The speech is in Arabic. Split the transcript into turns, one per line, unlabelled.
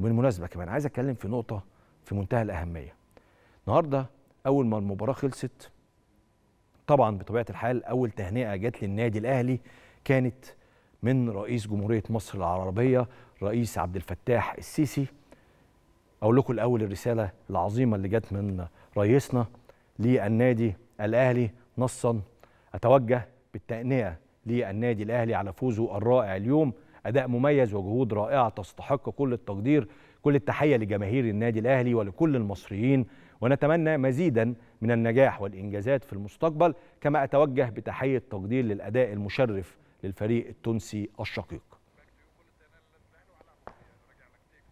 وبالمناسبه كمان عايز اتكلم في نقطه في منتهى الاهميه النهارده اول ما المباراه خلصت طبعا بطبيعه الحال اول تهنئه جت للنادي الاهلي كانت من رئيس جمهوريه مصر العربيه رئيس عبد الفتاح السيسي اقول لكم الاول الرساله العظيمه اللي جت من رئيسنا للنادي الاهلي نصا اتوجه بالتهنئه للنادي الاهلي على فوزه الرائع اليوم اداء مميز وجهود رائعه تستحق كل التقدير كل التحيه لجماهير النادي الاهلي ولكل المصريين ونتمنى مزيدا من النجاح والانجازات في المستقبل كما اتوجه بتحيه تقدير للاداء المشرف للفريق التونسي الشقيق